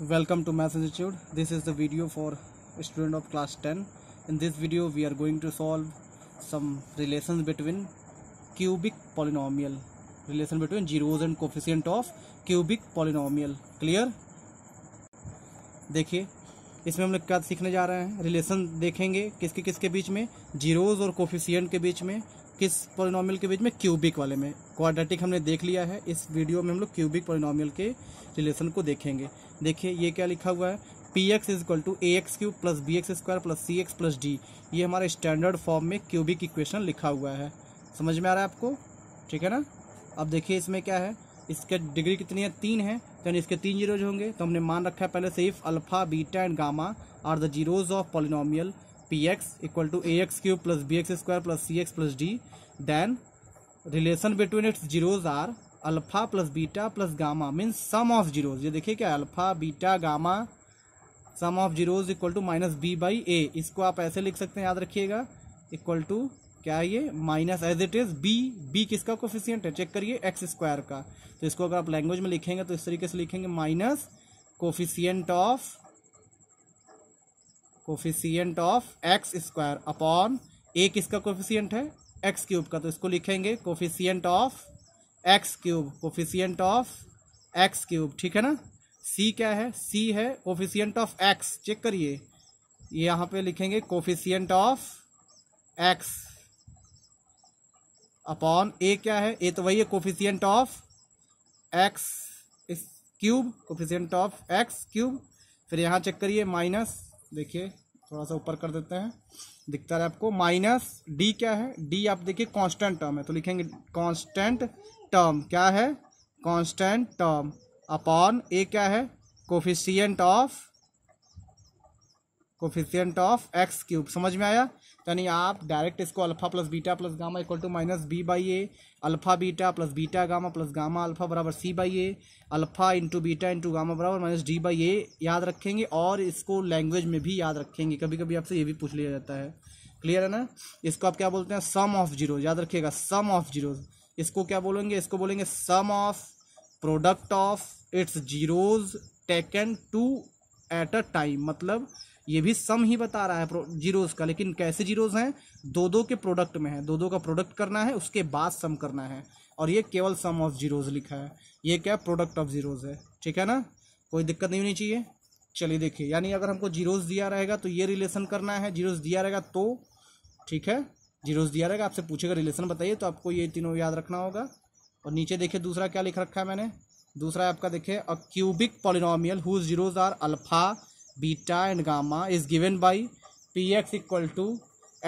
welcome to math institute this is the video for student of class 10 in this video we are going to solve some relations between cubic polynomial relation between zeros and coefficient of cubic polynomial clear देखिए इसमें हम लोग क्या सीखने जा रहे हैं relation देखेंगे किसके किसके बीच में जीरोज और कोफिशियंट के बीच में किस पोलिनॉमियल के बीच में क्यूबिक वाले में क्वाड्रेटिक हमने देख लिया है इस वीडियो में हम लोग क्यूबिक पोलिनॉमियल के रिलेशन को देखेंगे देखिए ये क्या लिखा हुआ है p x is equal to a x cube plus B x square plus C x plus d ये हमारे स्टैंडर्ड फॉर्म में क्यूबिक इक्वेशन लिखा हुआ है समझ में आ रहा है आपको ठीक है ना अब देखिए इसमें क्या है इसके डिग्री कितनी है तीन है तो यानी इसके तीन जीरोज होंगे तो हमने मान रखा है पहले से if alpha beta and gamma are the zeros of polynomial p x equal to a x cube plus B x square plus C x plus d then relation between its zeros are alpha plus beta plus gamma means sum of zeros ये देखिए क्या alpha beta gamma sum of zeros equal to minus B by a इसको आप ऐसे लिख सकते हैं याद रखिएगा इक्वल टू क्या है ये minus as it is b b किसका कोफिशियंट है चेक करिए एक्स स्क्वायर का तो इसको अगर आप लैंग्वेज में लिखेंगे तो इस तरीके से लिखेंगे minus coefficient of coefficient of x square upon a किसका कोफिशियंट है एक्स क्यूब का तो इसको लिखेंगे coefficient of x cube coefficient of x cube ठीक है ना सी क्या है सी है कोफिशियंट ऑफ एक्स चेक करिए यहाँ पे लिखेंगे coefficient of x upon a क्या है ए तो वही है coefficient of x cube coefficient of x cube फिर यहाँ चेक करिए माइनस देखिए थोड़ा सा ऊपर कर देते हैं दिखता है आपको माइनस डी क्या है डी आप देखिए कांस्टेंट टर्म है तो लिखेंगे कांस्टेंट टर्म क्या है कांस्टेंट टर्म अपॉन ए क्या है coefficient of coefficient of x cube समझ में आया यानी आप डायरेक्ट इसको alpha plus beta plus gamma equal to minus B by A alpha beta plus beta gamma plus gamma alpha बराबर सी by A alpha into beta into gamma बराबर minus D by a याद रखेंगे और इसको language में भी याद रखेंगे कभी कभी आपसे ये भी पूछ लिया जाता है क्लियर है ना इसको आप क्या बोलते हैं सम ऑफ जीरो याद रखिएगा सम ऑफ जीरोज़ इसको क्या बोलेंगे इसको बोलेंगे sum of product of its zeros taken two at a time मतलब ये भी सम ही बता रहा है जीरोज का लेकिन कैसे जीरोज हैं दो दो के प्रोडक्ट में है दो दो का प्रोडक्ट करना है उसके बाद सम करना है और ये केवल सम ऑफ जीरोज लिखा है ये क्या प्रोडक्ट ऑफ जीरोज है ठीक है ना कोई दिक्कत नहीं होनी चाहिए चलिए देखिए यानी अगर हमको जीरोज दिया रहेगा तो ये रिलेशन करना है जीरोज दिया रहेगा तो ठीक है जीरोस दिया रहेगा आपसे पूछेगा रिलेशन बताइए तो आपको ये तीनों याद रखना होगा और नीचे देखिए दूसरा क्या लिख रखा है मैंने दूसरा आपका देखिए a cubic polynomial who zeros are alpha beta and gamma is given by p x equal to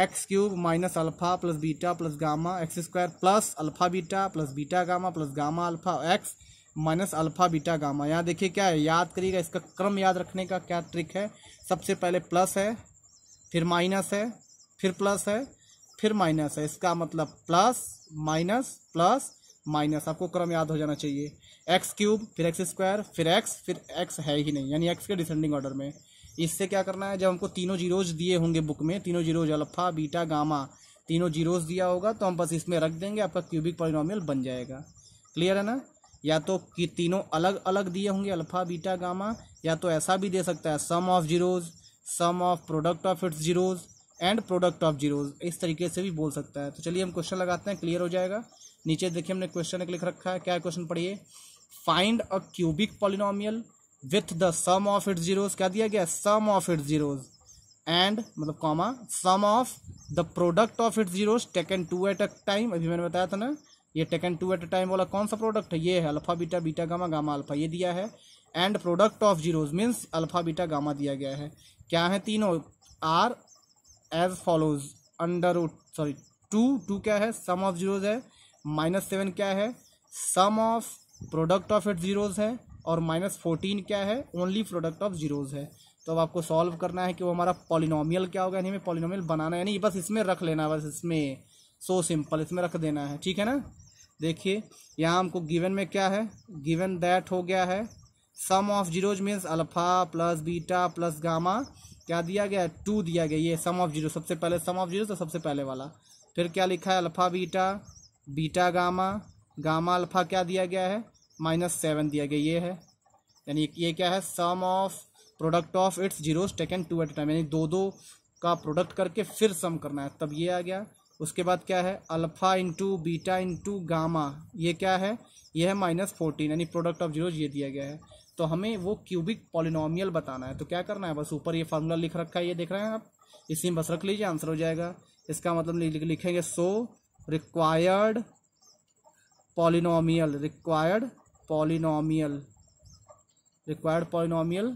x cube minus alpha plus beta plus gamma x square plus alpha beta plus beta gamma plus gamma alpha x minus alpha beta gamma यहाँ देखिए क्या है याद करिएगा इसका क्रम याद रखने का क्या ट्रिक है सबसे पहले प्लस है फिर माइनस है फिर प्लस है फिर माइनस है इसका मतलब प्लस माइनस प्लस माइनस आपको क्रम याद हो जाना चाहिए एक्स क्यूब फिर एक्स स्क्वायर फिर एक्स फिर एक्स है ही नहीं यानी एक्स के डिसेंडिंग ऑर्डर में इससे क्या करना है जब हमको तीनों जीरोज दिए होंगे बुक में तीनों जीरोज अल्फा बीटा गामा तीनों जीरोज दिया होगा तो हम बस इसमें रख देंगे आपका क्यूबिक पॉलिनोमियल बन जाएगा क्लियर है ना या तो कि तीनों अलग अलग दिए होंगे अल्फा बीटा गामा या तो ऐसा भी दे सकता है sum of zeros sum of product of its zeros and product of zeros इस तरीके से भी बोल सकता है तो चलिए हम क्वेश्चन लगाते हैं क्लियर हो जाएगा नीचे देखिए हमने क्वेश्चन एक लिख रखा है क्या क्वेश्चन पढ़िए find a cubic polynomial with the sum of its zeros क्या दिया गया sum of its zeros and मतलब comma sum of the product of its zeros taken two at a time अभी मैंने बताया था ना ये taken two at a time वाला कौन सा प्रोडक्ट है ये है alpha beta beta gamma gamma alpha ये दिया है and product of zeros means alpha beta gamma दिया गया है क्या है तीनों are as follows under sorry two two क्या है सम ऑफ जीरोज है माइनस सेवन क्या है sum of product of it zeros है और माइनस फोर्टीन क्या है ओनली प्रोडक्ट ऑफ जीरोज है तो अब आपको सॉल्व करना है कि वो हमारा पॉलिनोमियल क्या होगा यानी हमें पॉलिनोमियल बनाना है यानी बस इसमें रख लेना बस इसमें सो so सिंपल इसमें रख देना है ठीक है ना देखिए यहाँ हमको गिवन में क्या है गिवन दैट हो गया है sum of zeros means alpha plus beta plus gamma क्या दिया गया टू दिया गया ये सम ऑफ जीरो सबसे पहले सम ऑफ जीरो तो सबसे पहले वाला फिर क्या लिखा है alpha beta beta gamma gamma alpha क्या दिया गया है माइनस सेवन दिया गया ये है यानी ये क्या है sum of product of its zeros taken two at time यानी दो दो का प्रोडक्ट करके फिर सम करना है तब ये आ गया उसके बाद क्या है alpha into beta into gamma ये क्या है ये है माइनस फोर्टीन यानी प्रोडक्ट ऑफ जीरोज ये दिया गया है तो हमें वो क्यूबिक पॉलिनोमियल बताना है तो क्या करना है बस ऊपर ये फार्मूला लिख रखा है ये देख रहे हैं आप इसी में बस रख लीजिए आंसर हो जाएगा इसका मतलब लिखेंगे so required polynomial required polynomial required polynomial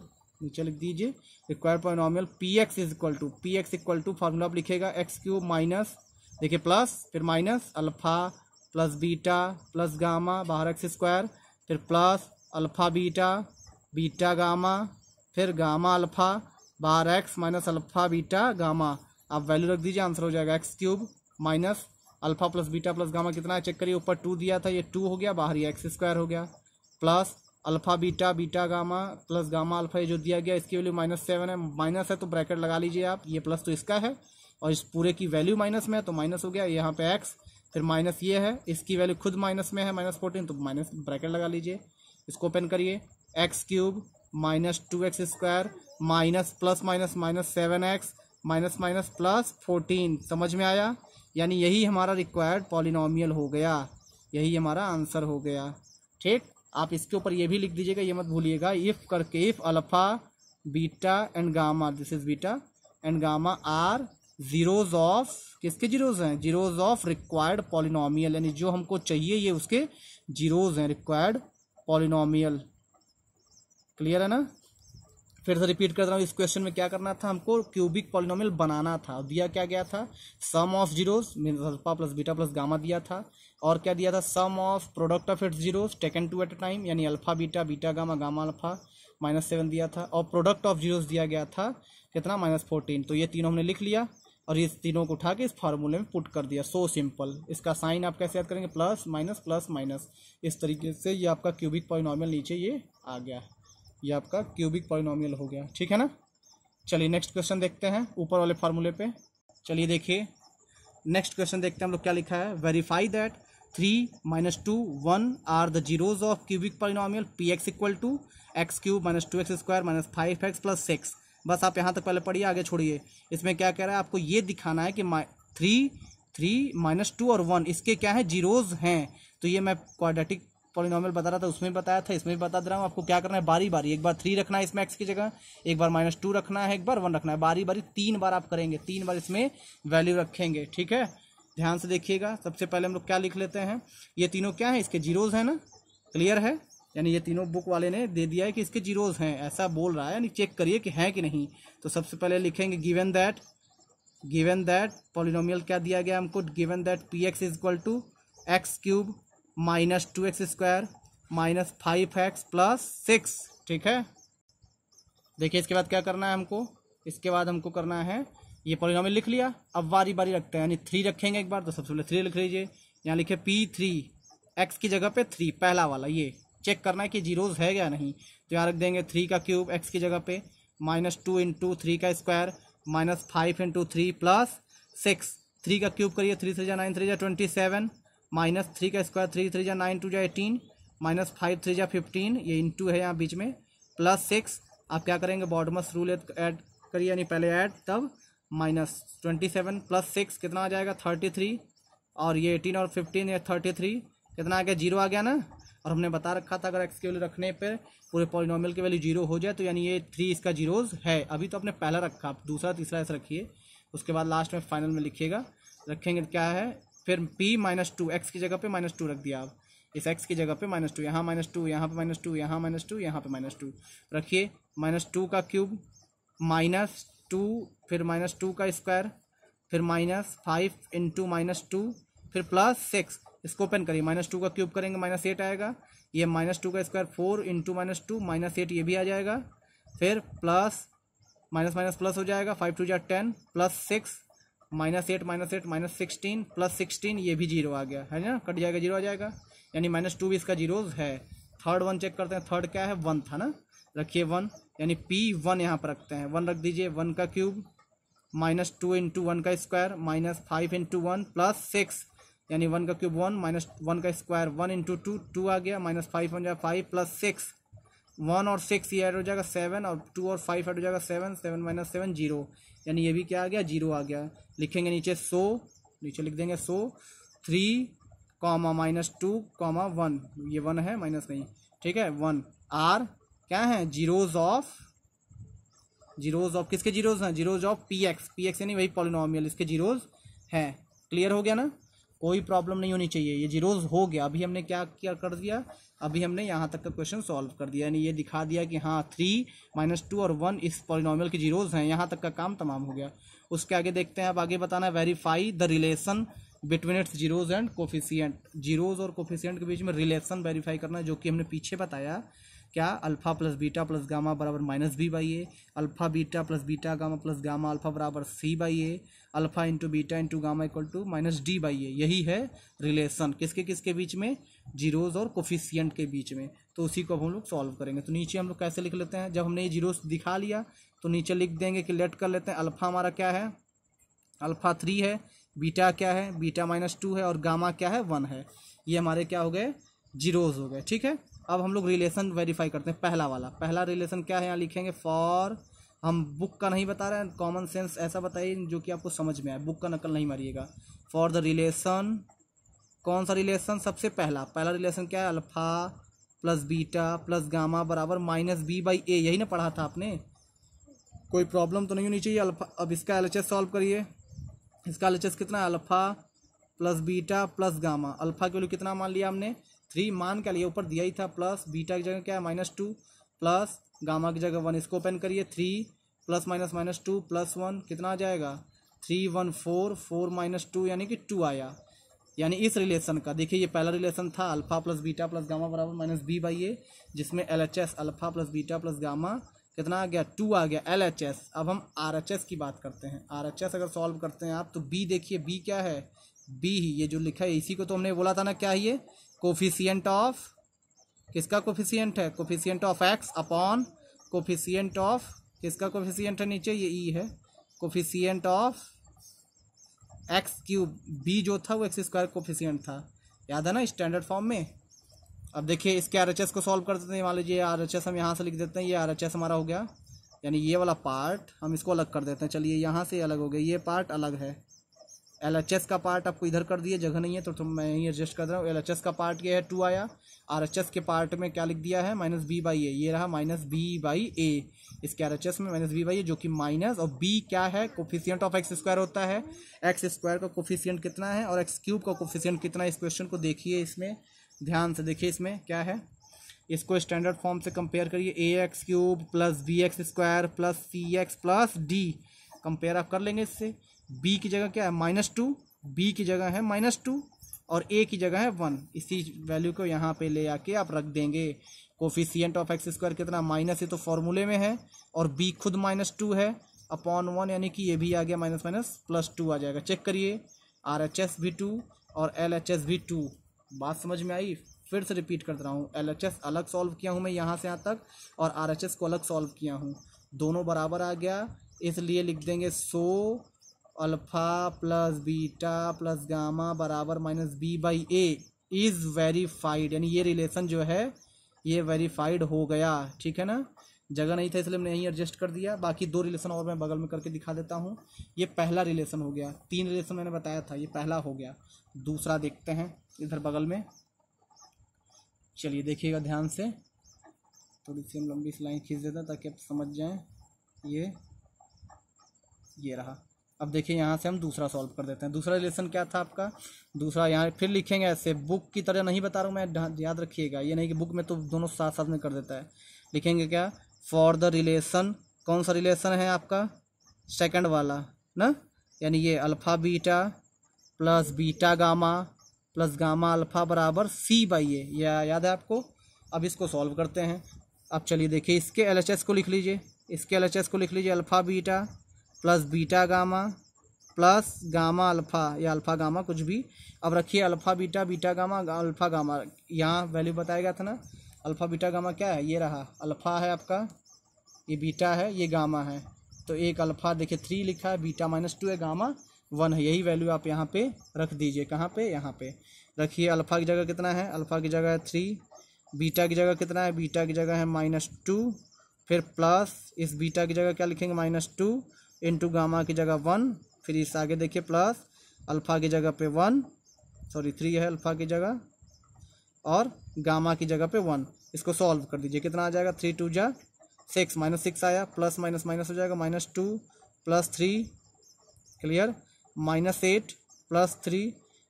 नीचे लिख दीजिए required polynomial p x is equal to p x equal to formula आप लिखेगा एक्स क्यूब माइनस देखिए प्लस फिर minus alpha plus beta plus gamma बाहर एक्स स्क्वायर फिर plus alpha beta beta gamma फिर गामा अल्फ़ा बार x minus alpha beta gamma आप value रख दीजिए आंसर हो जाएगा x cube minus alpha plus beta plus gamma कितना है चेक करिए ऊपर टू दिया था ये टू हो गया बाहर ये एक्स स्क्वायर हो गया plus alpha beta beta gamma plus gamma alpha ये जो दिया गया इसकी वैल्यू माइनस सेवन है माइनस है तो ब्रैकेट लगा लीजिए आप ये प्लस तो इसका है और इस पूरे की वैल्यू माइनस में है तो माइनस हो गया यहाँ पे एक्स फिर माइनस ये है इसकी वैल्यू खुद माइनस में है माइनस फोर्टीन तो माइनस ब्रैकेट लगा लीजिए इसको ओपन करिए x cube minus two x square minus plus minus minus seven x minus minus plus fourteen समझ में आया यानी यही हमारा रिक्वायर्ड पॉलिनोमियल हो गया यही हमारा आंसर हो गया ठीक आप इसके ऊपर ये भी लिख दीजिएगा ये मत भूलिएगा इफ़ करके if alpha beta and gamma this is beta and gamma are zeros of किसके जीरोज हैं जीरोज ऑफ रिक्वायर्ड पॉलिनोमियल यानी जो हमको चाहिए ये उसके जीरोज हैं रिक्वायर्ड पॉलिनोमियल क्लियर है ना फिर से रिपीट कर रहा हूँ इस क्वेश्चन में क्या करना था हमको क्यूबिक पॉलिनोमियल बनाना था दिया क्या गया था sum of zeros means alpha plus beta plus gamma दिया था और क्या दिया था sum of product of its zeros taken two at a time यानी alpha beta beta gamma gamma alpha minus seven दिया था और प्रोडक्ट ऑफ जीरोस दिया गया था कितना माइनस फोर्टीन तो ये तीनों हमने लिख लिया और इस तीनों को उठा के इस फार्मूले में पुट कर दिया सो so सिंपल इसका साइन आप कैसे याद करेंगे प्लस माइनस प्लस माइनस इस तरीके से ये आपका क्यूबिक पॉइनॉमियल नीचे ये आ गया ये आपका क्यूबिक पॉइनॉमियल हो गया ठीक है ना चलिए नेक्स्ट क्वेश्चन देखते हैं ऊपर वाले फार्मूले पे चलिए देखिए नेक्स्ट क्वेश्चन देखते हैं हम लोग क्या लिखा है verify that three minus two one are the zeros of cubic polynomial p x equal to x cube minus two x square minus five x plus six बस आप यहाँ तक पहले पढ़िए आगे छोड़िए इसमें क्या कह रहा है आपको ये दिखाना है कि थ्री थ्री माइनस टू और वन इसके क्या है जीरोज हैं तो ये मैं क्वाड्रेटिक पॉलिनॉमल बता रहा था उसमें बताया था इसमें भी बता दे रहा हूँ आपको क्या करना है बारी बारी एक बार थ्री रखना है इसमें एक्स की जगह एक बार माइनस टू रखना है एक बार वन रखना है बारी बारी तीन बार आप करेंगे तीन बार इसमें वैल्यू रखेंगे ठीक है ध्यान से देखिएगा सबसे पहले हम लोग क्या लिख लेते हैं ये तीनों क्या है इसके जीरोज़ हैं ना क्लियर है यानी ये तीनों बुक वाले ने दे दिया है कि इसके जीरोज हैं ऐसा बोल रहा है यानी चेक करिए कि हैं कि नहीं तो सबसे पहले लिखेंगे given that given that polynomial क्या दिया गया हमको given that p x is equal to x cube minus two x square minus five x plus six ठीक है देखिए इसके बाद क्या करना है हमको इसके बाद हमको करना है ये पॉलिनॉमियल लिख लिया अब बारी बारी रखते हैं यानी थ्री रखेंगे एक बार तो सबसे पहले थ्री लिख लीजिए यहाँ लिखे पी थ्री एक्स की जगह पे थ्री पहला वाला ये चेक करना है कि जीरोज़ है या नहीं तो यहाँ रख देंगे थ्री का क्यूब एक्स की जगह पे माइनस टू इंटू थ्री का square minus five into three plus six three का क्यूब करिए थ्री थ्री जै नाइन थ्री जै ट्वेंटी सेवन माइनस थ्री का स्क्वायर थ्री थ्री जै नाइन टू जै एटीन माइनस फाइव थ्री जै फिफ्टीन ये इंटू है यहाँ बीच में प्लस सिक्स आप क्या करेंगे बॉडमस रूल ऐड करिए यानी पहले ऐड तब minus twenty seven plus six कितना आ जाएगा थर्टी थ्री और ये एटीन और फिफ्टीन ये थर्टी थ्री कितना आ गया जीरो आ गया ना और हमने बता रखा था अगर एक्स की वैल्यू रखने पर पूरे पॉलिनॉमियल की वैल्यू जीरो हो जाए तो यानी ये थ्री इसका जीरोज है अभी तो आपने पहला रखा आप दूसरा तीसरा ऐसा रखिए उसके बाद लास्ट में फाइनल में लिखिएगा रखेंगे तो क्या है फिर पी माइनस टू एक्स की जगह पे माइनस टू रख दिया आप इस एक्स की जगह पे माइनस टू यहाँ माइनस टू यहाँ पे माइनस टू यहाँ माइनस टू यहाँ पे माइनस टू रखिए माइनस टू का क्यूब माइनस टू फिर माइनस टू का स्क्वायर फिर minus five into minus two फिर प्लस सिक्स इसको ओपन करिए माइनस टू का क्यूब करेंगे माइनस एट आएगा ये माइनस टू का square four into minus two minus eight ये भी आ जाएगा फिर प्लस माइनस माइनस प्लस हो जाएगा फाइव टू जार ten plus six minus eight minus eight minus sixteen plus sixteen ये भी जीरो आ गया है ना कट जाएगा जीरो आ जाएगा यानी माइनस टू भी इसका जीरोज है थर्ड वन चेक करते हैं थर्ड क्या है वन था ना रखिए वन यानी पी वन यहाँ पर रखते हैं वन रख दीजिए वन का cube minus two into one का square minus five into one plus six यानी वन का क्यूब वन माइनस वन का square one into two two आ गया माइनस फाइव बन जाएगा फाइव प्लस सिक्स वन और सिक्स ये ऐड हो जाएगा सेवन और टू और फाइव ऐड हो जाएगा seven seven minus seven zero यानी ये भी क्या आ गया जीरो आ गया लिखेंगे नीचे सो नीचे लिख देंगे so three comma minus two comma one ये वन है माइनस नहीं ठीक है वन आर क्या है जीरोज ऑफ जीरोज ऑफ किसके जीरोज हैं zeros of P X P X यानी वही पॉलिनॉमियल इसके जीरोज हैं क्लियर हो गया ना कोई प्रॉब्लम नहीं होनी चाहिए ये जीरोज हो गया अभी हमने क्या क्या कर दिया अभी हमने यहाँ तक का क्वेश्चन सॉल्व कर दिया यानी ये दिखा दिया कि हाँ थ्री माइनस टू और वन इस पॉलिनॉमियल के जीरोज हैं यहाँ तक का काम तमाम हो गया उसके आगे देखते हैं अब आगे बताना है verify the relation between its zeros and coefficient zeros और कोफिशियंट के बीच में रिलेशन वेरीफाई करना है जो कि हमने पीछे बताया क्या alpha plus beta plus gamma बराबर minus B by A alpha beta plus beta gamma plus gamma alpha बराबर सी by A alpha into beta into gamma equal to minus D by A यही है रिलेशन किसके किसके बीच में zeros और coefficient के बीच में तो उसी को अब हम लोग सॉल्व करेंगे तो नीचे हम लोग कैसे लिख लेते हैं जब हमने ये जीरोस दिखा लिया तो नीचे लिख देंगे कि लेट कर लेते हैं अल्फ़ा हमारा क्या है अल्फ़ा थ्री है बीटा क्या है बीटा माइनस टू है और गामा क्या है वन है ये हमारे क्या हो गए जीरोज़ हो गए ठीक है अब हम लोग रिलेशन वेरीफाई करते हैं पहला वाला पहला रिलेशन क्या है यहाँ लिखेंगे फॉर हम बुक का नहीं बता रहे हैं कॉमन सेंस ऐसा बताइए जो कि आपको समझ में आए बुक का नकल नहीं मारिएगा फॉर द रिलेशन कौन सा रिलेशन सबसे पहला पहला रिलेशन क्या है alpha plus beta plus gamma बराबर माइनस बी बाई ए यही ना पढ़ा था आपने कोई प्रॉब्लम तो नहीं होनी चाहिए अल्फा अब इसका एल सॉल्व करिए इसका एल कितना है alpha plus beta plus gamma alpha के लिए कितना मान लिया हमने थ्री मान क्या लिया ऊपर दिया ही था प्लस बीटा की जगह क्या है माइनस टू प्लस गामा की जगह वन इसको ओपन करिए three plus minus minus two plus one कितना आ जाएगा three one four four minus two यानी कि टू आया यानी इस रिलेशन का देखिए ये पहला रिलेशन था alpha plus beta plus gamma बराबर माइनस बी बाई ए जिसमें L H S alpha plus beta plus gamma कितना आ गया टू आ गया एल एच एस अब हम आर एच एस की बात करते हैं आर एच एस अगर सॉल्व करते हैं आप तो बी देखिए बी क्या है बी ही ये जो लिखा है इसी को तो हमने बोला था ना क्या ये कोफिशियंट ऑफ किसका कोफिशियंट है coefficient of x upon coefficient of किसका कोफिशियंट है नीचे ये ई है coefficient of x cube B जो था वो एक्स स्क्वायर कोफिशियंट था याद है ना स्टैंडर्ड फॉर्म में अब देखिए इसके आर एच एस को सॉल्व कर देते हैं मान लीजिए आर एच एस हम यहाँ से लिख देते हैं ये आर एच एस हमारा हो गया यानी ये वाला पार्ट हम इसको अलग कर देते हैं चलिए यहाँ से अलग हो गया ये पार्ट अलग है एल का पार्ट आपको इधर कर दिए जगह नहीं है तो, तो मैं यही एडजस्ट कर रहा हूँ एल का पार्ट ये है टू आया आर के पार्ट में क्या लिख दिया है माइनस बी बाई ए ये रहा माइनस बी बाई ए इसके आर में माइनस बी बाई ए जो कि माइनस और बी क्या है कोफिशियंट ऑफ एक्स स्क्वायर होता है एक्स स्क्वायर का कोफिशियंट कितना है और एक्स क्यूब का कोफिशियंट कितना है इस क्वेश्चन को देखिए इसमें ध्यान से देखिए इसमें क्या है इसको स्टैंडर्ड फॉर्म से कंपेयर करिए A x cube plus B x square plus C x plus D compare आप कर लेंगे इससे बी की जगह क्या है माइनस टू बी की जगह है माइनस टू और ए की जगह है वन इसी वैल्यू को यहाँ पे ले आके आप रख देंगे कोफिशियंट ऑफ एक्स स्क्वायर कितना माइनस है तो फॉर्मूले में है और बी खुद माइनस टू है अपॉन वन यानी कि ये भी आ गया माइनस माइनस प्लस टू आ जाएगा चेक करिए आर एच एस भी टू और एल एच एस भी टू बात समझ में आई फिर से रिपीट कर रहा हूँ एल एच एस अलग सॉल्व किया हूँ मैं यहाँ से यहाँ तक और आर एच एस को अलग सॉल्व किया हूँ दोनों बराबर आ गया इसलिए लिख देंगे so alpha plus beta plus gamma बराबर minus B by A is verified यानी ये रिलेशन जो है ये वेरीफाइड हो गया ठीक है ना जगह नहीं था इसलिए मैंने यहीं एडजस्ट कर दिया बाकी दो रिलेशन और मैं बगल में करके दिखा देता हूँ ये पहला रिलेशन हो गया तीन रिलेशन मैंने बताया था ये पहला हो गया दूसरा देखते हैं इधर बगल में चलिए देखिएगा ध्यान से थोड़ी सी हम लंबी सी लाइन खींच देते हैं ताकि आप समझ जाएं ये ये रहा अब देखिए यहाँ से हम दूसरा सॉल्व कर देते हैं दूसरा रिलेशन क्या था आपका दूसरा यहाँ फिर लिखेंगे ऐसे बुक की तरह नहीं बता रहा हूँ मैं याद रखिएगा ये नहीं कि बुक में तो दोनों साथ साथ में कर देता है लिखेंगे क्या फॉर द रिलेशन कौन सा रिलेशन है आपका सेकंड वाला ना यानी ये alpha beta plus beta gamma plus gamma alpha बराबर सी बाई ए या याद है आपको अब इसको सॉल्व करते हैं अब चलिए देखिए इसके एल को लिख लीजिए इसके एल को लिख लीजिए alpha beta plus beta gamma plus gamma alpha या अल्फ़ा गामा कुछ भी अब रखिए alpha beta beta gamma alpha gamma यहाँ वैल्यू बताया गया था ना अल्फ़ा बीटा गामा क्या है ये रहा अल्फ़ा है आपका ये बीटा है ये गामा है तो एक अल्फ़ा देखिए थ्री लिखा है बीटा माइनस टू है गामा वन है यही वैल्यू आप यहाँ पे रख दीजिए कहाँ पे यहाँ पे रखिए अल्फ़ा की जगह कितना है अल्फ़ा की जगह है थ्री बीटा की जगह कितना है बीटा की जगह है माइनस टू फिर प्लस इस बीटा की जगह क्या लिखेंगे माइनस टू इंटू गामा की जगह वन फिर इस आगे देखिए प्लस अल्फ़ा की जगह पे वन सॉरी थ्री है अल्फ़ा की जगह और गामा की जगह पे वन इसको सॉल्व कर दीजिए कितना आ जाएगा थ्री टू जा सिक्स माइनस सिक्स आया प्लस माइनस माइनस हो जाएगा minus two plus three clear minus eight plus three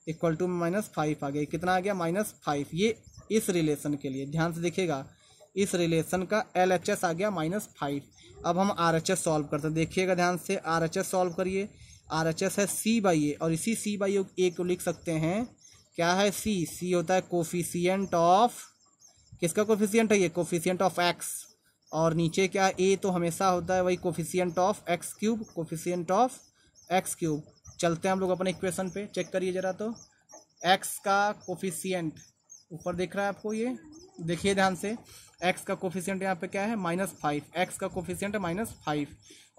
equal to minus five आ गया कितना आ गया माइनस फाइव ये इस रिलेशन के लिए ध्यान से देखिएगा इस रिलेशन का एल एच एस आ गया माइनस फाइव अब हम आर एच एस सॉल्व करते हैं देखिएगा ध्यान से आर एच एस सॉल्व करिए आर एच एस है सी बाई ए और इसी सी बाई ए को लिख सकते हैं क्या है सी सी होता है कोफिशियंट ऑफ किसका कोफिशियंट है ये कोफिशियंट ऑफ एक्स और नीचे क्या ए तो हमेशा होता है वही coefficient of x cube coefficient of x cube चलते हैं हम लोग अपने इक्वेशन पे चेक करिए ज़रा तो एक्स का कोफिशियंट ऊपर देख रहा है आपको ये देखिए ध्यान से एक्स का कोफिशियंट यहाँ पे क्या है माइनस फाइव एक्स का कोफिशियंट है माइनस फाइव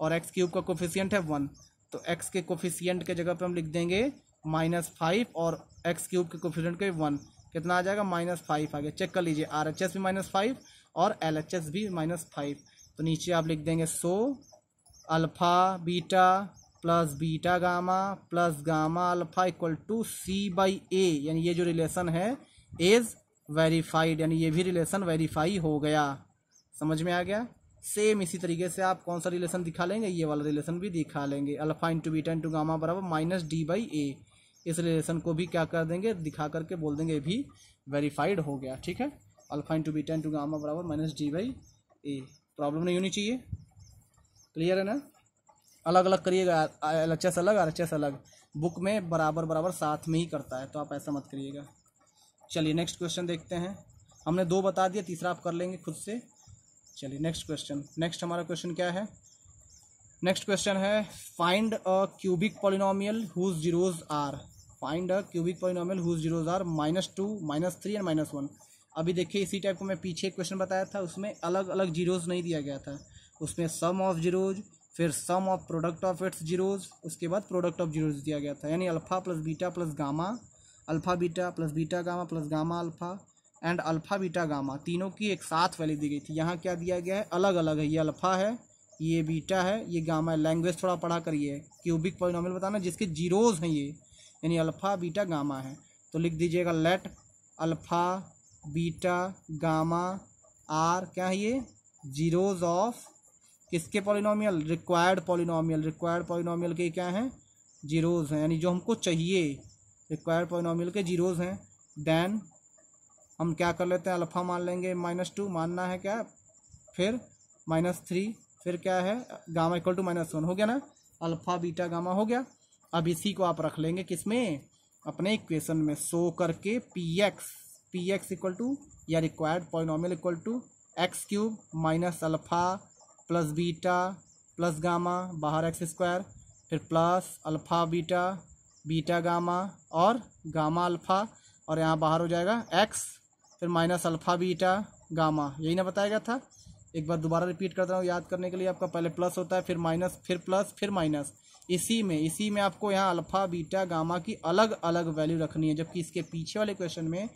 और एक्स क्यूब का कोफिशियंट है वन तो एक्स के कोफिशियंट के जगह पे हम लिख देंगे माइनस फाइव और एक्स क्यूब के कोफिशियंट के वन कितना आ जाएगा माइनस फाइव आ गया चेक कर लीजिए आर एच एस भी माइनस फाइव और एल एच एस भी माइनस फाइव तो नीचे आप लिख देंगे so alpha beta plus beta gamma plus gamma alpha equal to C by A यानी ये जो रिलेशन है इज़ वेरीफाइड यानी ये भी रिलेशन वेरीफाई हो गया समझ में आ गया सेम इसी तरीके से आप कौन सा रिलेशन दिखा लेंगे ये वाला रिलेशन भी दिखा लेंगे alpha into beta into gamma बराबर माइनस डी बाई ए इस रिलेशन को भी क्या कर देंगे दिखा करके बोल देंगे भी वेरीफाइड हो गया ठीक है alpha into beta into gamma बराबर minus D by A problem नहीं होनी चाहिए क्लियर है ना अलग अलग करिएगा एल एच एस अलग आर एच एस अलग बुक में बराबर बराबर साथ में ही करता है तो आप ऐसा मत करिएगा चलिए नेक्स्ट क्वेश्चन देखते हैं हमने दो बता दिया तीसरा आप कर लेंगे खुद से चलिए नेक्स्ट क्वेश्चन नेक्स्ट हमारा क्वेश्चन क्या है नेक्स्ट क्वेश्चन है find a cubic polynomial whose zeros are find a cubic polynomial whose zeros are minus two minus three and minus one अभी देखिए इसी टाइप को मैं पीछे एक क्वेश्चन बताया था उसमें अलग अलग जीरोज नहीं दिया गया था उसमें सम ऑफ जीरोज फिर sum of product of its zeros उसके बाद प्रोडक्ट ऑफ जीरोज दिया गया था यानी alpha plus beta plus gamma alpha beta plus beta gamma plus gamma alpha and alpha beta gamma तीनों की एक साथ वैल्यू दी गई थी यहाँ क्या दिया गया है अलग अलग है ये अल्फ़ा है ये बीटा है ये गामा है लैंग्वेज थोड़ा पढ़ा करिए क्यूबिक पॉलिनॉमियल बताना जिसके जीरोज़ हैं ये यानी अल्फ़ा बीटा गामा है तो लिख दीजिएगा let alpha beta gamma are क्या है ये जीरोज़ ऑफ किसके polynomial required polynomial required polynomial के क्या हैं जीरोज़ हैं यानी जो हमको चाहिए रिक्वायर्ड पोलिनोमियल के जीरोज़ हैं देन हम क्या कर लेते हैं अल्फ़ा मान लेंगे माइनस टू मानना है क्या फिर माइनस थ्री फिर क्या है gamma equal to minus one हो गया ना अल्फ़ा बीटा गामा हो गया अब इसी को आप रख लेंगे किस में अपने इक्वेशन में सो करके P X P x equal to या required polynomial equal to x cube minus alpha plus beta plus gamma बाहर एक्स स्क्वायर फिर plus alpha beta beta gamma और गामा अल्फ़ा और यहाँ बाहर हो जाएगा एक्स फिर माइनस अल्फ़ा बीटा गामा यही ना बताया गया था एक बार दोबारा रिपीट करता हूँ याद करने के लिए आपका पहले प्लस होता है फिर माइनस फिर प्लस फिर माइनस इसी में इसी में आपको यहाँ अल्फ़ा बीटा गामा की अलग अलग वैल्यू रखनी है जबकि इसके पीछे वाले क्वेश्चन में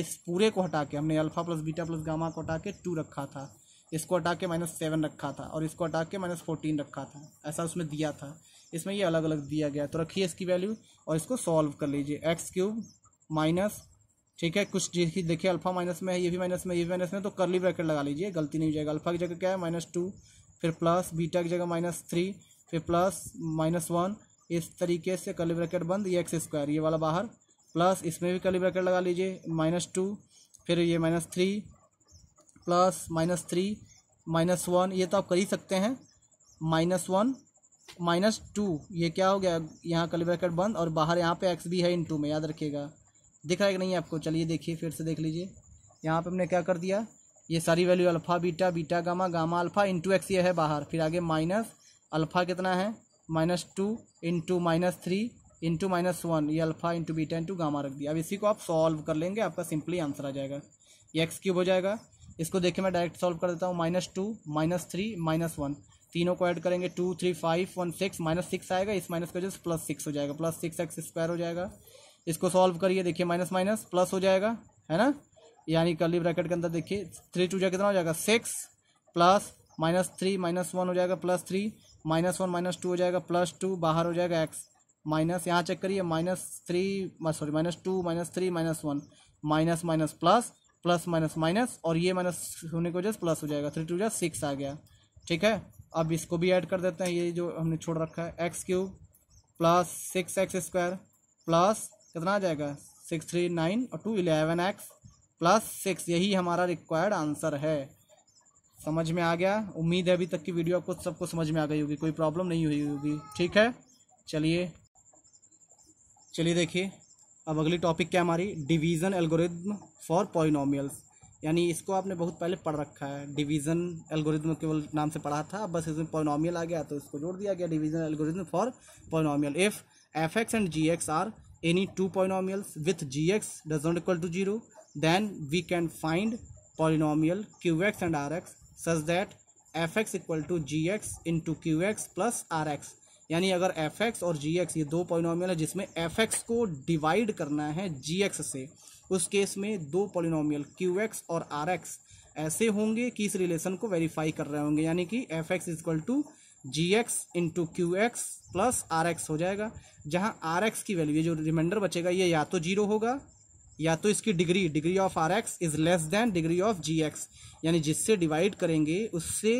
इस पूरे को हटा के हमने alpha plus beta plus gamma को हटा के टू रखा था इसको हटा के माइनस सेवन रखा था और इसको हटा के माइनस फोर्टीन रखा था ऐसा उसमें दिया था इसमें ये अलग अलग दिया गया तो रखिए इसकी वैल्यू और इसको सॉल्व कर लीजिए एक्स क्यूब माइनस ठीक है कुछ देखिए देखिए अल्फा माइनस में है ये भी माइनस में ये भी माइनस में तो करली ब्रैकेट लगा लीजिए गलती नहीं हो जाएगा अल्फा की जगह क्या है माइनस टू फिर प्लस बीटा की जगह माइनस थ्री फिर प्लस माइनस वन इस तरीके से करली ब्रैकेट बंद ये एक्स स्क्वायर ये वाला बाहर प्लस इसमें भी करली ब्रैकेट लगा लीजिए माइनस टू फिर ये minus three plus minus three minus one ये तो आप कर ही सकते हैं माइनस वन माइनस टू ये क्या हो गया यहाँ कल ब्रैकेट बंद और बाहर यहाँ पे एक्स भी है इन टू में याद रखिएगा दिख रहा है कि नहीं आपको चलिए देखिए फिर से देख लीजिए यहाँ पे हमने क्या कर दिया ये सारी value alpha beta beta gamma gamma alpha into X ये है बाहर फिर आगे माइनस अल्फ़ा कितना है minus two into minus three into minus one ये alpha into beta into gamma रख दिया अब इसी को आप सॉल्व कर लेंगे आपका सिंपली आंसर आ जाएगा ये एक्स क्यूब हो जाएगा इसको देखिए मैं डायरेक्ट सॉल्व कर देता हूँ minus two minus three minus one तीनों को ऐड करेंगे two three five one six minus six आएगा इस माइनस की वजह से प्लस सिक्स हो जाएगा प्लस सिक्स एक्स स्क्वायर हो जाएगा इसको सॉल्व करिए देखिए माइनस माइनस प्लस हो जाएगा है ना यानी कर्ली ब्रैकेट के अंदर देखिए थ्री टू जाए कितना हो जाएगा six plus minus three minus one हो जाएगा plus three minus one minus two हो जाएगा प्लस टू बाहर हो जाएगा एक्स माइनस यहाँ चेक करिए minus three sorry minus two minus three minus one minus minus plus plus minus minus और ये माइनस होने की वजह से प्लस हो जाएगा थ्री टू जो सिक्स आ गया ठीक है अब इसको भी ऐड कर देते हैं ये जो हमने छोड़ रखा है x cube plus six X square plus कितना आ जाएगा सिक्स थ्री नाइन और two eleven X plus six यही हमारा रिक्वायर्ड आंसर है समझ में आ गया उम्मीद है अभी तक की वीडियो आपको सबको समझ में आ गई होगी कोई प्रॉब्लम नहीं हुई होगी ठीक है चलिए चलिए देखिए अब अगली टॉपिक क्या हमारी डिवीज़न एल्गोरिथम फॉर पॉइनोमियल्स यानी इसको आपने बहुत पहले पढ़ रखा है डिवीज़न एल्गोरिज्म केवल नाम से पढ़ा था बस इसमें पोनोमियल आ गया तो इसको जोड़ दिया गया division algorithm for polynomial if F X and ji x are any two polynomials with G X does not equal to zero then we can find polynomial Q X and R X such that F x equal to ji X into Q x plus are X यानी अगर F x और जी x ये दो polynomial है जिसमें F x को divide करना है जी एक्स से उस केस में दो पोलिनोमियल क्यू एक्स और आर एक्स ऐसे होंगे कि इस रिलेशन को वेरीफाई कर रहे होंगे यानी कि F X equal to ji x into Q x plus are X हो जाएगा जहाँ आर एक्स की वैल्यू ये जो रिमाइंडर बचेगा ये या तो जीरो होगा या तो इसकी degree degree of R X is less than degree of G x यानी जिससे डिवाइड करेंगे उससे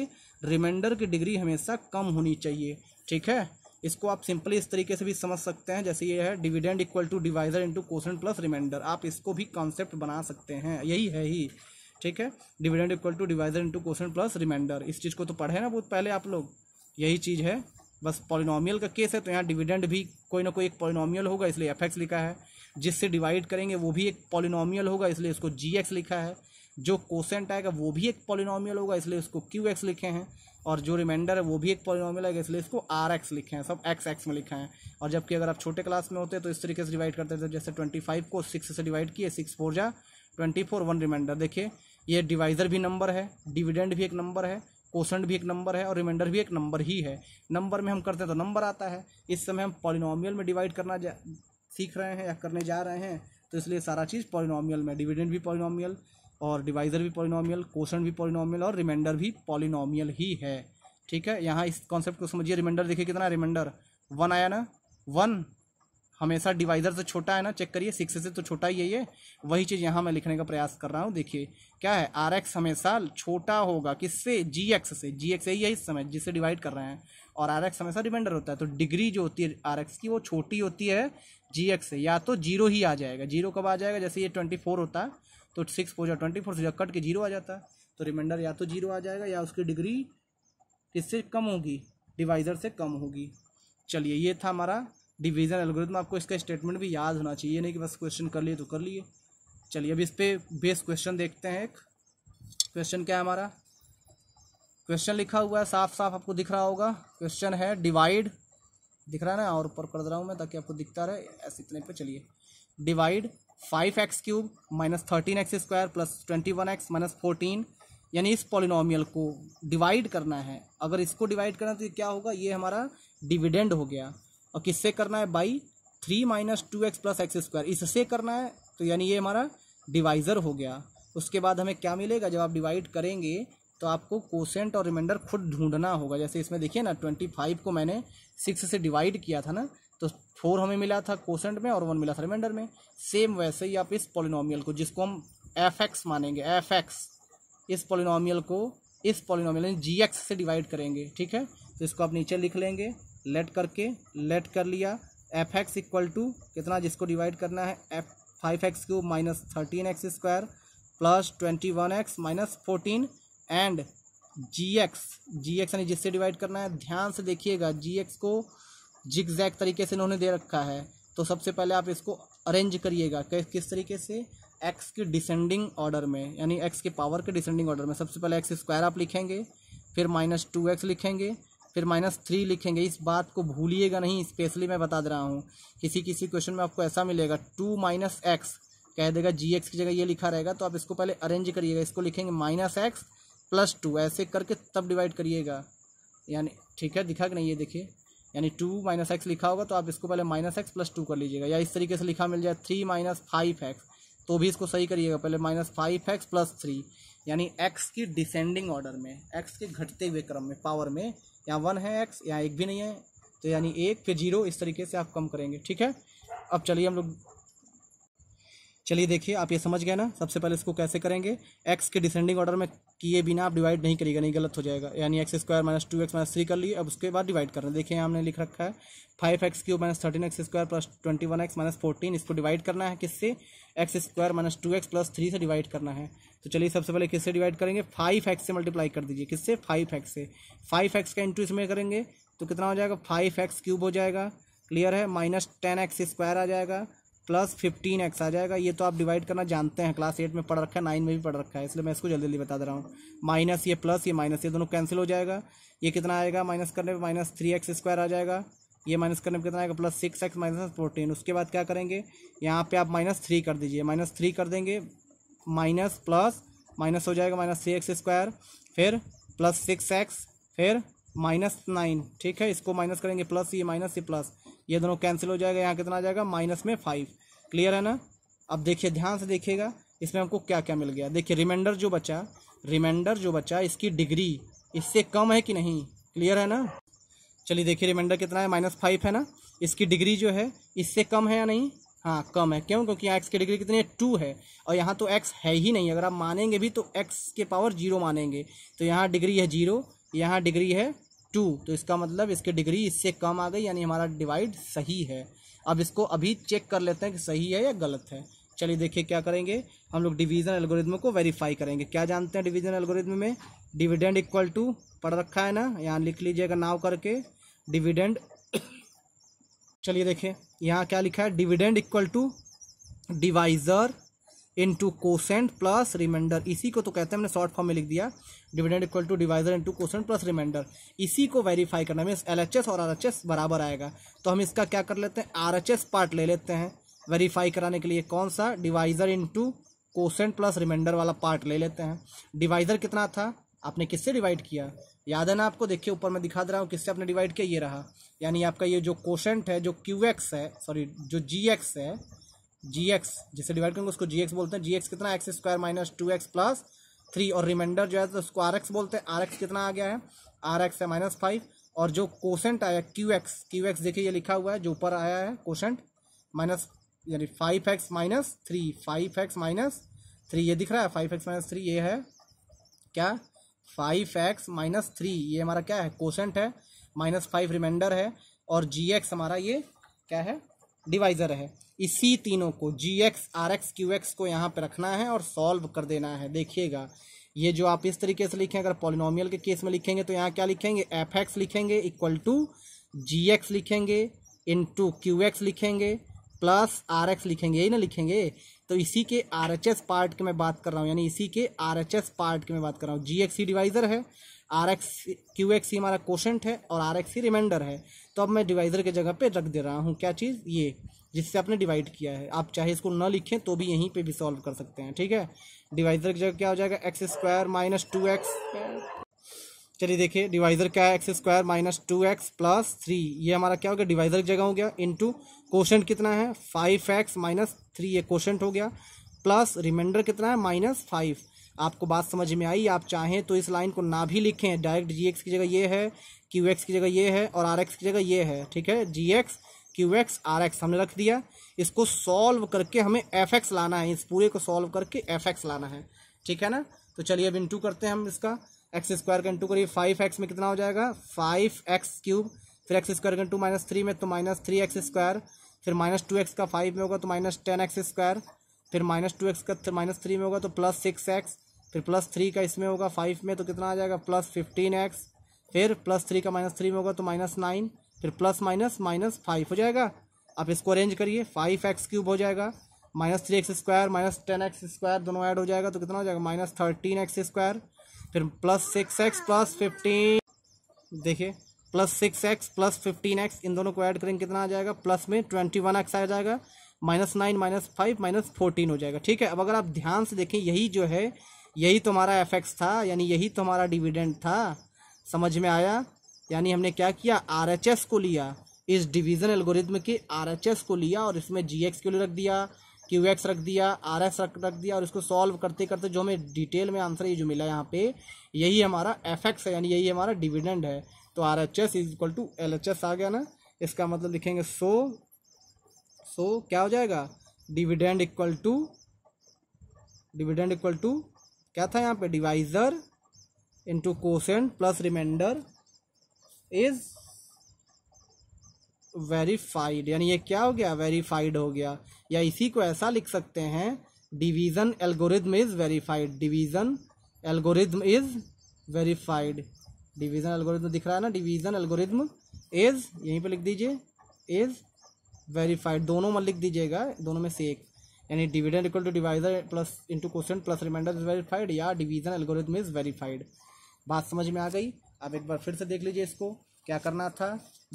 रिमाइंडर की डिग्री हमेशा कम होनी चाहिए ठीक है इसको आप सिंपली इस तरीके से भी समझ सकते हैं जैसे ये है dividend equal to divisor into question plus remainder आप इसको भी कॉन्सेप्ट बना सकते हैं यही है ही ठीक है dividend equal to divisor into question plus remainder इस चीज़ को तो पढ़े ना बहुत पहले आप लोग यही चीज़ है बस पॉलिनोमियल का केस है तो यहाँ डिविडेंड भी कोई ना कोई एक पॉलिनोमियल होगा इसलिए एफ लिखा है जिससे डिवाइड करेंगे वो भी एक पॉलिनोमियल होगा इसलिए इसको जी लिखा है जो कोसेंट आएगा वो भी एक पॉलिनोमियल होगा इसलिए उसको क्यू एक्स लिखे हैं और जो रिमाइंडर है वो भी एक पॉलिनॉमियल है इसलिए इसको आर एक्स लिखे हैं सब एक्स एक्स में लिखा है और जबकि अगर आप छोटे क्लास में होते तो इस तरीके से डिवाइड करते थे जैसे ट्वेंटी फाइव को सिक्स से डिवाइड किए सिक्स फोर जा ट्वेंटी फोर वन रिमाइंडर देखिए ये डिवाइजर भी नंबर है डिविडेंड भी एक नंबर है कोसेंट भी एक नंबर है और रिमाइंडर भी एक नंबर ही है नंबर में हम करते हैं तो नंबर आता है इस समय हम पॉलिनॉमियल में डिवाइड करना सीख रहे हैं या करने जा रहे हैं तो इसलिए सारा चीज़ पॉलिनॉमियल में डिविडेंड भी पॉलिनॉमियल और डिवाइज़र भी पॉलिनॉमियल कोशन भी पॉलिनॉमियल और रिमाइंडर भी पॉलिनॉमियल ही है ठीक है यहाँ इस कॉन्सेप्ट को समझिए रिमाइंडर देखिए कितना रिमाइंडर वन आया ना वन हमेशा डिवाइज़र से छोटा है ना चेक करिए सिक्स से तो छोटा ही है ये वही चीज़ यहाँ मैं लिखने का प्रयास कर रहा हूँ देखिए क्या है आर एक्स हमेशा छोटा होगा किससे जी एक्स से जी एक्स यही है इस समय जिससे डिवाइड कर रहे हैं और आर एक्स हमेशा रिमाइंडर होता है तो डिग्री जो होती है आर एक्स की वो छोटी होती है जी एक्स से या तो जीरो ही आ जाएगा जीरो कब आ जाएगा जैसे ये ट्वेंटी फोर होता है तो सिक्स फोर जो ट्वेंटी फोर से जब कट के जीरो आ जाता है तो रिमाइंडर या तो जीरो आ जाएगा या उसकी डिग्री किससे कम होगी डिवाइज़र से कम होगी चलिए ये था हमारा डिवीज़न एलग्रिथम आपको इसका स्टेटमेंट भी याद होना चाहिए नहीं कि बस क्वेश्चन कर लिए तो कर लिए चलिए अब इस पर बेस क्वेश्चन देखते हैं एक क्वेश्चन क्या है हमारा क्वेश्चन लिखा हुआ है साफ साफ आपको दिख रहा होगा क्वेश्चन है डिवाइड दिख रहा है ना और ऊपर कर रहा हूँ मैं ताकि आपको दिखता रहे ऐसे इतने पे चलिए divide five x cube minus thirteen x square plus twenty one x minus fourteen यानी इस पॉलिनोमियल को डिवाइड करना है अगर इसको डिवाइड करना तो क्या होगा ये हमारा डिविडेंड हो गया और किससे करना है by three minus two x plus x square इससे करना है तो यानी ये हमारा डिवाइज़र हो गया उसके बाद हमें क्या मिलेगा जब आप डिवाइड करेंगे तो आपको कोसेंट और रिमाइंडर खुद ढूंढना होगा जैसे इसमें देखिए ना ट्वेंटी फाइव को मैंने सिक्स से डिवाइड किया था ना तो फोर हमें मिला था कोसेंट में और वन मिला था रिमाइंडर में सेम वैसे ही आप इस पोलिनोमियल को जिसको हम एफ एक्स मानेंगे एफ एक्स इस पोलिनोमियल को इस पोलिनोमियल जी एक्स से डिवाइड करेंगे ठीक है तो इसको आप नीचे लिख लेंगे लेट करके लेट कर लिया एफ एक्स इक्वल टू कितना जिसको डिवाइड करना है f five x cube minus thirteen x square plus twenty one x minus fourteen and ji x g x यानी जिससे डिवाइड करना है ध्यान से देखिएगा जी एक्स को जिग जैक तरीके से इन्होंने दे रखा है तो सबसे पहले आप इसको अरेंज करिएगा किस तरीके से एक्स के डिसेंडिंग ऑर्डर में यानी एक्स के पावर के डिसेंडिंग ऑर्डर में सबसे पहले एक्स स्क्वायर आप लिखेंगे फिर माइनस टू एक्स लिखेंगे फिर माइनस थ्री लिखेंगे इस बात को भूलिएगा नहीं स्पेशली मैं बता दे रहा हूँ किसी किसी क्वेश्चन में आपको ऐसा मिलेगा टू माइनस एक्स कह देगा जी एक्स की जगह ये लिखा रहेगा तो आप इसको पहले अरेंज करिएगा इसको लिखेंगे माइनस एक्स प्लस टू ऐसे करके तब डिवाइड करिएगा यानी ठीक है दिखा कि नहीं ये देखिए यानी टू माइनस एक्स लिखा होगा तो आप इसको पहले माइनस एक्स प्लस टू कर लीजिएगा या इस तरीके से लिखा मिल जाए थ्री माइनस फाइव एक्स तो भी इसको सही करिएगा पहले minus five x plus three यानी एक्स की डिसेंडिंग ऑर्डर में एक्स के घटते हुए क्रम में पावर में यहाँ वन है एक्स यहाँ एक भी नहीं है तो यानी एक फिर जीरो इस तरीके से आप कम करेंगे ठीक है अब चलिए हम लोग चलिए देखिए आप ये समझ गए ना सबसे पहले इसको कैसे करेंगे एक्स के डिसेंडिंग ऑर्डर में कि ये बिना आप डिवाइड नहीं करिएगा नहीं गलत हो जाएगा यानी x square minus two x minus three कर लिए अब उसके बाद डिवाइड करना देखिए हमने लिख रखा है five x cube minus thirteen x square plus twenty one x minus fourteen इसको डिवाइड करना है किससे x square minus two x plus three से डिवाइड करना है तो चलिए सबसे पहले किससे डिवाइड करेंगे फाइव एक्स से मल्टीप्लाई कर दीजिए किससे फाइव एक्स से फाइव एक्स का इंटू इसमें करेंगे तो कितना हो जाएगा फाइव एक्स क्यूब हो जाएगा क्लियर है माइनस टेन एक्स स्क्वायर आ जाएगा प्लस फिफ्टीन एक्स आ जाएगा ये तो आप डिवाइड करना जानते हैं क्लास एट में पढ़ रखा है नाइन में भी पढ़ रखा है इसलिए मैं इसको जल्दी जल्दी बता दे रहा हूँ माइनस ये प्लस ये माइनस ये दोनों कैंसिल हो जाएगा ये कितना आएगा माइनस करने पर माइनस थ्री एक्स स्क्वायर आ जाएगा ये माइनस करने पर कितना आएगा plus six x minus fourteen उसके बाद क्या करेंगे यहाँ पर आप माइनस थ्री कर दीजिए माइनस थ्री कर देंगे माइनस प्लस माइनस हो जाएगा माइनस थ्री एक्स स्क्वायर फिर प्लस सिक्स एक्स फिर माइनस नाइन ठीक है इसको माइनस करेंगे प्लस ये माइनस ये प्लस ये दोनों कैंसिल हो जाएगा यहाँ कितना आ जाएगा माइनस में फाइव क्लियर है ना अब देखिए ध्यान से देखिएगा इसमें हमको क्या क्या मिल गया देखिए रिमाइंडर जो बचा रिमाइंडर जो बचा इसकी डिग्री इससे कम है कि नहीं क्लियर है ना चलिए देखिए रिमाइंडर कितना है माइनस फाइव है ना इसकी डिग्री जो है इससे कम है या नहीं हाँ कम है क्यों क्योंकि यहाँ एक्स की डिग्री कितनी है टू है और यहाँ तो एक्स है ही नहीं अगर आप मानेंगे भी तो एक्स के पावर जीरो मानेंगे तो यहाँ डिग्री है जीरो यहाँ डिग्री है टू तो इसका मतलब इसकी डिग्री इससे कम आ गई यानी हमारा डिवाइड सही है अब इसको अभी चेक कर लेते हैं कि सही है या गलत है चलिए देखिए क्या करेंगे हम लोग डिवीजन एल्गोरिज्म को वेरीफाई करेंगे क्या जानते हैं डिवीजन एल्गोरिज्म में डिविडेंड इक्वल टू पढ़ रखा है ना यहाँ लिख लीजिएगा नाव करके डिविडेंड चलिए देखिए यहाँ क्या लिखा है dividend equal to divisor into quotient plus remainder इसी को तो कहते हैं हमने शॉर्ट फॉर्म में लिख दिया dividend equal to divisor into quotient plus remainder इसी को वेरीफाई करना मीन्स एल एच और आर बराबर आएगा तो हम इसका क्या कर लेते हैं आर पार्ट ले लेते हैं वेरीफाई कराने के लिए कौन सा divisor into quotient plus remainder वाला पार्ट ले लेते हैं डिवाइजर कितना था आपने किससे डिवाइड किया याद है ना आपको देखिए ऊपर मैं दिखा दे रहा हूँ किससे आपने डिवाइड किया ये रहा यानी आपका ये जो कोशेंट है जो क्यू एक्स है सॉरी जो जी एक्स है जी एक्स जिसे डिवाइड करेंगे उसको जी एक्स बोलते हैं जी एक्स कितना x square minus two x plus three और रिमाइंडर जो है तो उसको आर एक्स बोलते हैं आर एक्स कितना आ गया है आर एक्स है माइनस फाइव और जो कोशेंट आया क्यू एक्स क्यू एक्स देखिए ये लिखा हुआ है जो ऊपर आया है कोशेंट माइनस यानी five x minus three five x minus three ये दिख रहा है फाइव एक्स माइनस थ्री ये है क्या फाइव एक्स माइनस थ्री ये हमारा क्या है कोशेंट है माइनस फाइव रिमाइंडर है और जी एक्स हमारा ये क्या है डिवाइजर है इसी तीनों को g x r x q x को यहाँ पे रखना है और सॉल्व कर देना है देखिएगा ये जो आप इस तरीके से लिखें अगर पॉलिनोमियल के केस में लिखेंगे तो यहाँ क्या लिखेंगे एफ एक्स लिखेंगे इक्वल टू जी एक्स लिखेंगे इन टू क्यू एक्स लिखेंगे प्लस आर एक्स लिखेंगे यही ना लिखेंगे तो इसी के आर एच एस पार्ट की मैं बात कर रहा हूँ यानी इसी के आर एच एस पार्ट की मैं बात कर रहा हूँ जी एक्स ही डिवाइजर है आर एक्स क्यू एक्स ये हमारा कोशेंट है और आर एक्स ही रिमाइंडर है तो अब मैं डिवाइज़र की जगह पे रख दे रहा हूँ क्या चीज़ ये जिससे आपने डिवाइड किया है आप चाहे इसको ना लिखें तो भी यहीं पे भी सॉल्व कर सकते हैं ठीक है डिवाइज़र की जगह क्या हो जाएगा x square minus two x चलिए देखिए डिवाइज़र क्या है x square minus two x plus three ये हमारा क्या हो गया डिवाइज़र की जगह हो गया इंटू कोशेंट कितना है फाइव एक्स माइनस थ्री ये कोशेंट हो गया प्लस रिमाइंडर कितना है माइनस फाइव आपको बात समझ में आई आप चाहें तो इस लाइन को ना भी लिखें डायरेक्ट जी की जगह ये है क्यू की जगह ये है और आर की जगह ये है ठीक है g x q x r x हमने रख दिया इसको सॉल्व करके हमें एफ एक्स लाना है इस पूरे को सॉल्व करके एफ एक्स लाना है ठीक है ना तो चलिए अब इंटू करते हैं हम इसका एक्स स्क्वायर का इंटू करिए फाइव एक्स में कितना हो जाएगा फाइव एक्स क्यूब फिर एक्स स्क्वायर का इंटू माइनस थ्री में तो माइनस थ्री एक्स स्क्वायर फिर माइनस टू एक्स का फाइव में होगा तो माइनस टेन एक्स स्क्वायर फिर माइनस टू एक्स का माइनस थ्री में होगा तो प्लस सिक्स एक्स फिर प्लस थ्री का इसमें होगा फाइव में तो कितना आ जाएगा प्लस फिफ्टीन एक्स फिर प्लस थ्री का माइनस थ्री में होगा तो माइनस नाइन फिर प्लस माइनस माइनस फाइव हो जाएगा आप इसको अरेंज करिए फाइव एक्स क्यूब हो जाएगा minus three x square minus ten x square दोनों ऐड हो जाएगा तो कितना हो जाएगा माइनस थर्टीन एक्स स्क्वायर फिर plus six x plus fifteen देखिए plus six x plus fifteen x इन दोनों को ऐड करेंगे कितना आ जाएगा प्लस में ट्वेंटी वन एक्स आ जाएगा minus nine minus five minus fourteen हो जाएगा ठीक है अब अगर आप ध्यान से देखें यही जो है यही तो हमारा एफ था यानी यही तो हमारा डिविडेंड था समझ में आया यानी हमने क्या किया आर को लिया इस डिवीज़न एल्गोरिथम के आर को लिया और इसमें जी एक्स के लिए रख दिया क्यू एक्स रख दिया आर एस रख रख दिया और इसको सॉल्व करते करते जो हमें डिटेल में आंसर ये जो मिला यहाँ पे यही हमारा एफ एक्स है यानी यही हमारा डिविडेंड है तो R H S is equal to L H S आ गया ना इसका मतलब लिखेंगे सो सो so, क्या हो जाएगा dividend equal to dividend equal to क्या था यहाँ पे divisor into quotient plus remainder is verified यानी ये क्या हो गया वेरीफाइड हो गया या इसी को ऐसा लिख सकते हैं division algorithm is verified division algorithm is verified division algorithm दिख रहा है ना डिवीजन एल्गोरिज्म इज यहीं पे लिख दीजिए इज वेरीफाइड दोनों में लिख दीजिएगा दोनों में से एक यानी dividend equal to divisor plus into question plus remainder is verified या डिवीजन एल्गोरिथम इज वेरीफाइड बात समझ में आ गई आप एक बार फिर से देख लीजिए इसको क्या करना था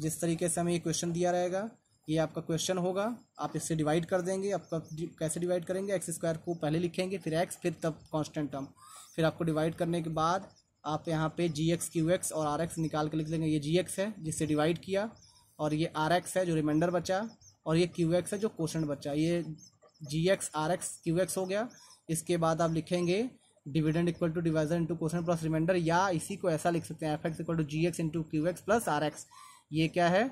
जिस तरीके से हमें ये क्वेश्चन दिया रहेगा ये आपका क्वेश्चन होगा आप इससे डिवाइड कर देंगे आपका कैसे डिवाइड करेंगे एक्स स्क्वायर को पहले लिखेंगे फिर एक्स फिर तब कांस्टेंट टर्म फिर आपको डिवाइड करने के बाद आप यहाँ पे जी एक्स क्यू एक्स और आर एक्स निकाल के लिख देंगे ये जी एक्स है जिससे डिवाइड किया और ये आर एक्स है जो रिमाइंडर बचा और ये क्यू एक्स है जो क्वेश्चन बचा ये g x r x q x हो गया इसके बाद आप लिखेंगे dividend equal to divisor into question plus remainder या इसी को ऐसा लिख सकते हैं f x equal to ji x into Q x plus are x ये क्या है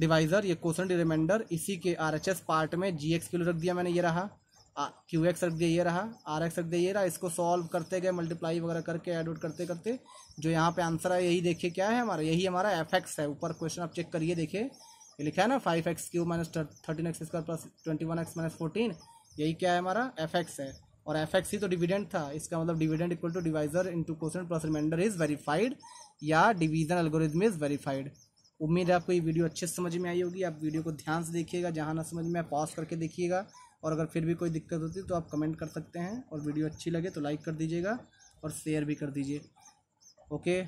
डिवाइजर ये क्वेश्चन रिमाइंडर इसी के आर एच एस पार्ट में जी एक्स के लिए रख दिया मैंने ये रहा क्यू एक्स रख दिया ये रहा आर एक्स रख दिया ये रहा इसको सॉल्व करते गए मल्टीप्लाई वगैरह करके एड आउट करते करते जो यहाँ पे आंसर है यही देखिए क्या है हमारा यही हमारा एफ एक्स है ऊपर क्वेश्चन आप चेक करिए देखिए ये लिखा है ना five x cube minus thirteen x square plus twenty one x minus fourteen यही क्या है हमारा एफ एक्स है और एफ एक्स ही तो डिविडेंड था इसका मतलब dividend equal to divisor to question plus remainder is verified या डिवीजन एल्गोरिज्म इज वेरीफाइड उम्मीद है आपको ये वीडियो अच्छे से समझ में आई होगी आप वीडियो को ध्यान से देखिएगा जहाँ ना समझ में पॉज करके देखिएगा और अगर फिर भी कोई दिक्कत होती तो आप कमेंट कर सकते हैं और वीडियो अच्छी लगे तो लाइक कर दीजिएगा और शेयर भी कर दीजिए ओके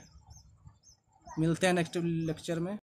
मिलते हैं नेक्स्ट लेक्चर में